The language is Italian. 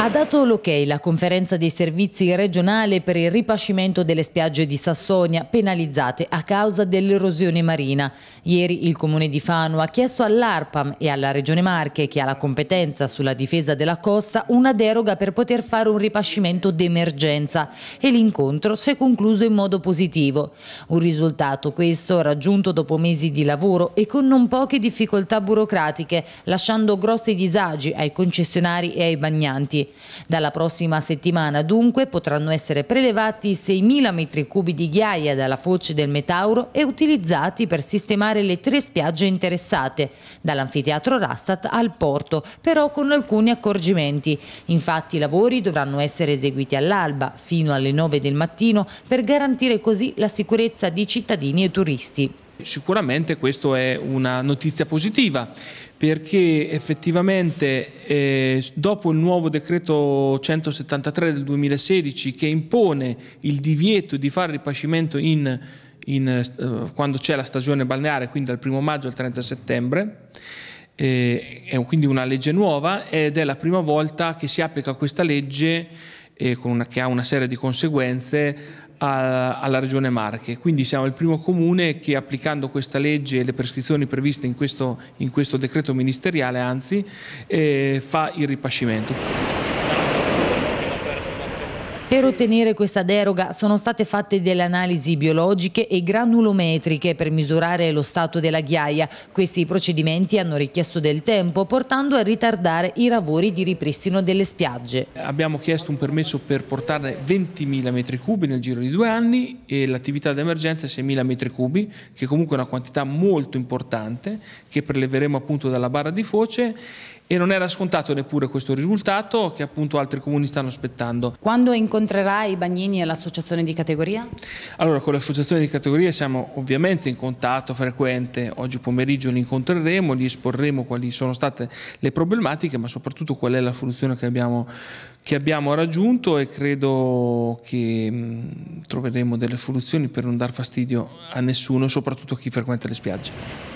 Ha dato l'ok la conferenza dei servizi regionale per il ripascimento delle spiagge di Sassonia penalizzate a causa dell'erosione marina. Ieri il comune di Fano ha chiesto all'ARPAM e alla regione Marche, che ha la competenza sulla difesa della costa, una deroga per poter fare un ripascimento d'emergenza e l'incontro si è concluso in modo positivo. Un risultato questo raggiunto dopo mesi di lavoro e con non poche difficoltà burocratiche, lasciando grossi disagi ai concessionari e ai bagnanti. Dalla prossima settimana dunque potranno essere prelevati 6.000 m3 di ghiaia dalla foce del Metauro e utilizzati per sistemare le tre spiagge interessate, dall'anfiteatro Rastat al porto, però con alcuni accorgimenti. Infatti i lavori dovranno essere eseguiti all'alba, fino alle 9 del mattino, per garantire così la sicurezza di cittadini e turisti. Sicuramente questa è una notizia positiva perché effettivamente eh, dopo il nuovo decreto 173 del 2016 che impone il divieto di fare ripascimento in, in, eh, quando c'è la stagione balneare, quindi dal 1 maggio al 30 settembre, eh, è quindi una legge nuova ed è la prima volta che si applica questa legge eh, una, che ha una serie di conseguenze a, alla Regione Marche. Quindi siamo il primo comune che applicando questa legge e le prescrizioni previste in questo, in questo decreto ministeriale anzi eh, fa il ripascimento. Per ottenere questa deroga sono state fatte delle analisi biologiche e granulometriche per misurare lo stato della ghiaia. Questi procedimenti hanno richiesto del tempo, portando a ritardare i lavori di ripristino delle spiagge. Abbiamo chiesto un permesso per portare 20.000 metri cubi nel giro di due anni e l'attività d'emergenza è 6.000 metri cubi, che comunque è una quantità molto importante, che preleveremo appunto dalla barra di foce e non era scontato neppure questo risultato che appunto altri comuni stanno aspettando. Quando incontrerai Bagnini e l'associazione di categoria? Allora con l'associazione di categoria siamo ovviamente in contatto frequente, oggi pomeriggio li incontreremo, gli esporremo quali sono state le problematiche ma soprattutto qual è la soluzione che abbiamo, che abbiamo raggiunto e credo che mh, mm, troveremo delle soluzioni per non dar fastidio a nessuno soprattutto a chi frequenta le spiagge.